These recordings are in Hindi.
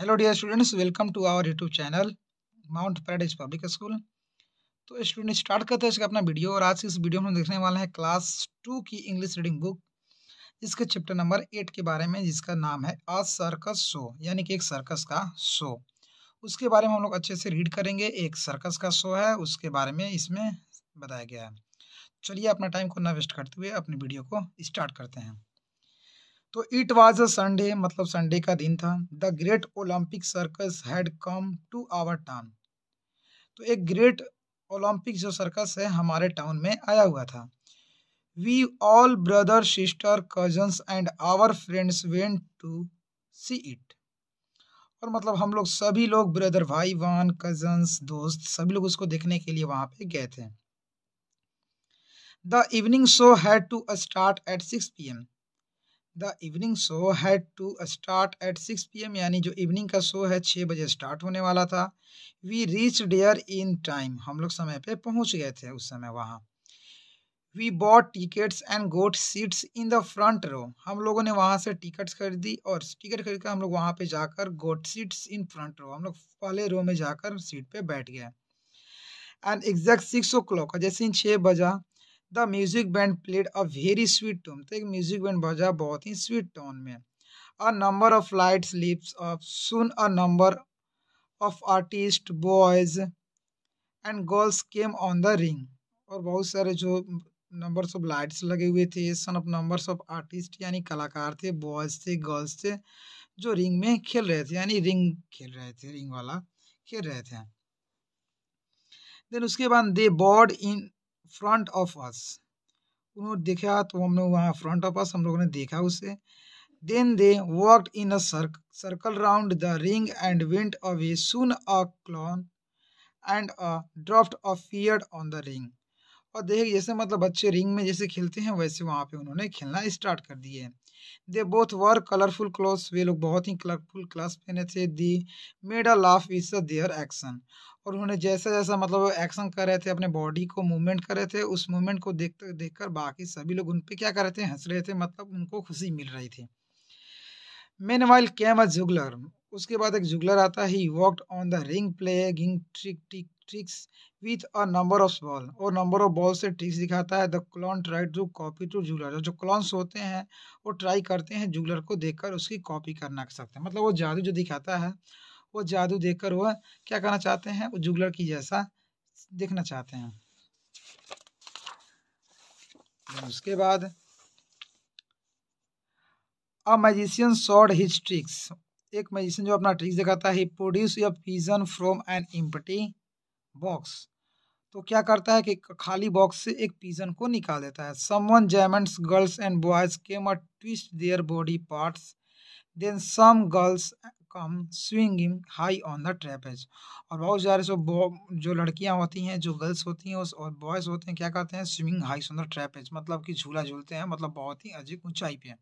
Hello dear students welcome to our YouTube channel Mount Paradise Public School तो स्टूडेंट स्टार्ट करते हैं इसका अपना वीडियो और आज इस वीडियो में हम देखने वाले हैं क्लास टू की इंग्लिश रीडिंग बुक इसके चैप्टर नंबर एट के बारे में जिसका नाम है अ सर्कस शो यानी कि एक सर्कस का शो उसके बारे में हम लोग अच्छे से रीड करेंगे एक सर्कस का शो है उसके बारे में इसमें बताया गया है चलिए अपना टाइम को ना वेस्ट करते हुए अपनी वीडियो को स्टार्ट करते हैं तो इट वॉज अ संडे मतलब संडे का दिन था the great Olympic circus had come to our town तो एक ग्रेट ओलंपिक जो सर्कस है हमारे टाउन में आया हुआ था we all brother sister cousins and our friends went to see it और मतलब हम लोग सभी लोग ब्रदर भाई वान कजन्स दोस्त सभी लोग उसको देखने के लिए वहाँ पे गए थे the evening show had to start at six p m the evening show had to start at six p m यानी जो इवनिंग का शो है छः बजे स्टार्ट होने वाला था we reach there in time हम लोग समय पर पहुँच गए थे उस समय वहाँ we bought tickets and got seats in the front row हम लोगों ने वहाँ से टिकट्स खरीदी और टिकट खरीद कर हम लोग वहाँ पे जाकर गोट सीट्स इन फ्रंट रो हम लोग पहले रो में जाकर सीट पर बैठ गए and exact six o'clock जैसे इन छः बजा the music band played a very sweet tone तो एक म्यूजिक बैंड बजा बहुत ही स्वीट टोन में a number of lights lips of sun a number of artist boys and girls came on the ring और बहुत सारे जो नंबर्स ऑफ लाइट्स लगे हुए थे sun of numbers of artist यानी कलाकार थे बॉयज थे गर्ल्स थे जो रिंग में खेल रहे थे यानी रिंग खेल रहे थे रिंग वाला खेल रहे थे देन उसके बाद they bowed in front of us उन्होंने देखा तो हमने वहाँ फ्रंट ऑफ अस हम लोगों ने देखा उसे then they work in a circle round the ring and went away soon a clown and a draft of feared on the ring और देख जैसे मतलब बच्चे रिंग में जैसे खेलते हैं वैसे वहाँ पे उन्होंने खेलना स्टार्ट कर दिए है they both wore colourful clothes वे लोग बहुत ही कलरफुल क्लास पहने थे they made a laugh a their action और उन्होंने जैसा जैसा मतलब एक्शन कर रहे थे अपने बॉडी को मूवमेंट कर रहे थे उस मूवमेंट को देखते देख कर बाकी सभी लोग उन पर क्या कर रहे थे हंस रहे थे मतलब उनको खुशी मिल रही थी meanwhile came a juggler उसके बाद एक जुगलर आता है he worked on the ring playing trick tick tricks with a number of ball और नंबर ऑफ बॉल से ट्रिक्स दिखाता है the clown try to copy to juggler जो क्लॉन्स होते हैं वो ट्राई करते हैं जुगलर को देखकर उसकी कॉपी करना सकते हैं मतलब वो जादू जो दिखाता है वो जादू देखकर वह क्या करना चाहते हैं वो जुगलर की जैसा देखना चाहते हैं उसके बाद a magician showed his tricks एक मैजिशन जो अपना ट्रिक्स दिखाता है प्रोड्यूस या pigeon from an empty box तो क्या करता है कि खाली बॉक्स से एक पीजन को निकाल देता है someone gymnasts girls and boys came a twist their body parts then some girls come swinging high on the trapeze और बहुत सारे जो जो लड़कियां होती हैं जो गर्ल्स होती हैं उस और बॉयज़ होते हैं क्या कहते हैं swimming high on the trapeze मतलब कि झूला झूलते हैं मतलब बहुत ही अजीब ऊंचाई पे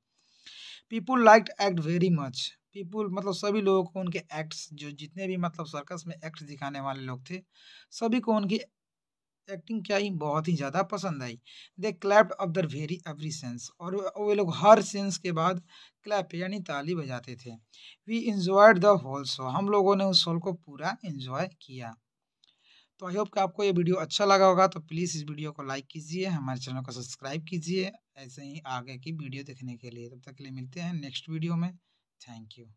people like act very much people मतलब सभी लोगों को उनके एक्ट्स जो जितने भी मतलब सर्कस में एक्ट्स दिखाने वाले लोग थे सभी को उनकी एक्टिंग क्या ही बहुत ही ज़्यादा पसंद आई they clap of their very every sense और वे लोग हर सेंस के बाद क्लैप यानी ताली बजाते थे we enjoyed the whole show हम लोगों ने उस शो को पूरा इन्जॉय किया तो आई होप कि आपको ये वीडियो अच्छा लगा होगा तो प्लीज़ इस वीडियो को लाइक कीजिए हमारे चैनल को सब्सक्राइब कीजिए ऐसे ही आगे की वीडियो देखने के लिए तब तक के लिए मिलते हैं नेक्स्ट वीडियो में Thank you.